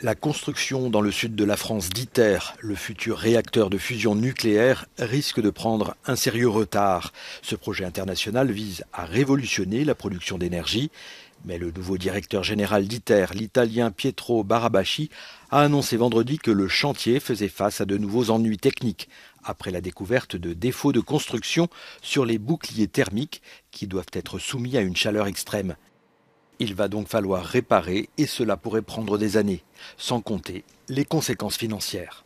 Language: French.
La construction dans le sud de la France d'ITER, le futur réacteur de fusion nucléaire, risque de prendre un sérieux retard. Ce projet international vise à révolutionner la production d'énergie, mais le nouveau directeur général d'ITER, l'italien Pietro Barabaschi, a annoncé vendredi que le chantier faisait face à de nouveaux ennuis techniques après la découverte de défauts de construction sur les boucliers thermiques qui doivent être soumis à une chaleur extrême. Il va donc falloir réparer et cela pourrait prendre des années, sans compter les conséquences financières.